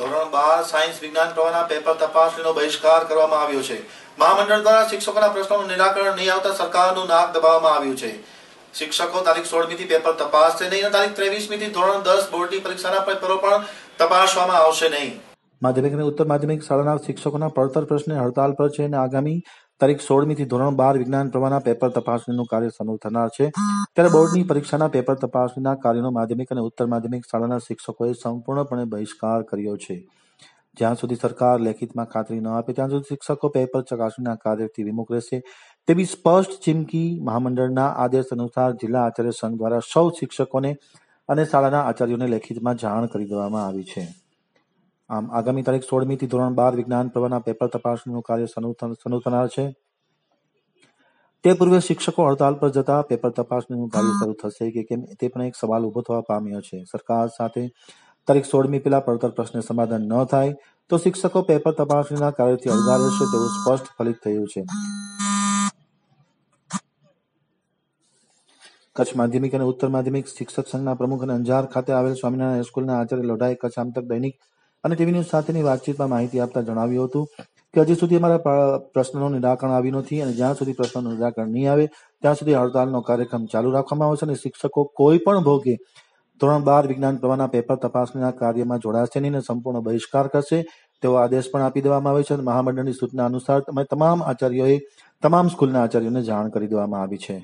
ધોરણ બાર સાયન્સ વિજ્ઞાન પ્રવાહના પેપર તપાસણીનો બહિષ્કાર કરવામાં આવ્યો છે મહામંડળ દ્વારા શિક્ષકોના પ્રશ્નોનું નિરાકરણ નહીં આવતા સરકારનું નાક દબાવવામાં આવ્યું છે શિક્ષકો તારીખ સોળમી થી પેપર તપાસશે નહીં અને તારીખ ત્રેવીસમી થી ધોરણ દસ બોર્ડની પરીક્ષાના પેપરો પણ તપાસવામાં આવશે નહીં માધ્યમિક અને ઉત્તર માધ્યમિક શાળાના શિક્ષકોના પડતર પ્રશ્ને હડતાલ પર છે અને આગામી તારીખ સોળમીથી ધોરણ બાર વિજ્ઞાન પ્રમાણના પેપર તપાસણીનું કાર્ય શરૂ થનાર છે ત્યારે બોર્ડની પરીક્ષાના પેપર તપાસણીના કાર્યનો માધ્યમિક અને ઉત્તર માધ્યમિક શાળાના શિક્ષકોએ સંપૂર્ણપણે બહિષ્કાર કર્યો છે જ્યાં સુધી સરકાર લેખિતમાં ખાતરી ન આપે ત્યાં સુધી શિક્ષકો પેપર ચકાસણીના કાર્યથી વિમુખ રહેશે તેવી સ્પષ્ટ ચીમકી મહામંડળના આદેશ અનુસાર જિલ્લા આચાર્ય સંઘ દ્વારા સૌ શિક્ષકોને અને શાળાના આચાર્યોને લેખિતમાં જાણ કરી દેવામાં આવી છે આમ આગામી તારીખ સોળમીથી ધોરણ બાર વિજ્ઞાન પ્રવાહના પેપર તપાસનું કાર્ય શરૂ થનાર છે તે પૂર્વે શિક્ષકો હડતાલ પર જતા પેપર તપાસણીનું કાર્ય શરૂ થશે કે કેમ તે પણ એક સવાલ ઉભો થવા પામ્યો છે સરકાર સાથે તારીખ સોળમી પેલા પડતર પ્રશ્ન સમાધાન ન થાય તો શિક્ષકો પેપર તપાસણીના કાર્યથી અળગા રહેશે તેવું સ્પષ્ટ ફલિત થયું છે કચ્છ માધ્યમિક અને ઉત્તર માધ્યમિક શિક્ષક સંઘના પ્રમુખ અને અંજાર ખાતે આવેલ સ્વામિનારાયણ સ્કૂલના આચાર્ય લોઢાએ કચ્છ આમતક દૈનિક અને ટીવી ન્યૂઝ સાથેની વાતચીતમાં માહિતી આપતા જણાવ્યું હતું કે હજી સુધી અમારા પ્રશ્નનું નિરાકરણ આવ્યું નથી અને જ્યાં સુધી પ્રશ્નનું નિરાકરણ નહીં આવે ત્યાં સુધી હડતાલનો કાર્યક્રમ ચાલુ રાખવામાં આવશે અને શિક્ષકો કોઈ પણ ભોગે ધોરણ બાર વિજ્ઞાન પ્રવાહના પેપર તપાસણીના કાર્યમાં જોડાશે નહીં અને સંપૂર્ણ બહિષ્કાર કરશે તેવો આદેશ પણ આપી દેવામાં આવે છે અને મહામંડળની સૂચના અનુસાર તમામ આચાર્યોએ તમામ સ્કૂલના આચાર્યોને જાણ કરી દેવામાં આવી છે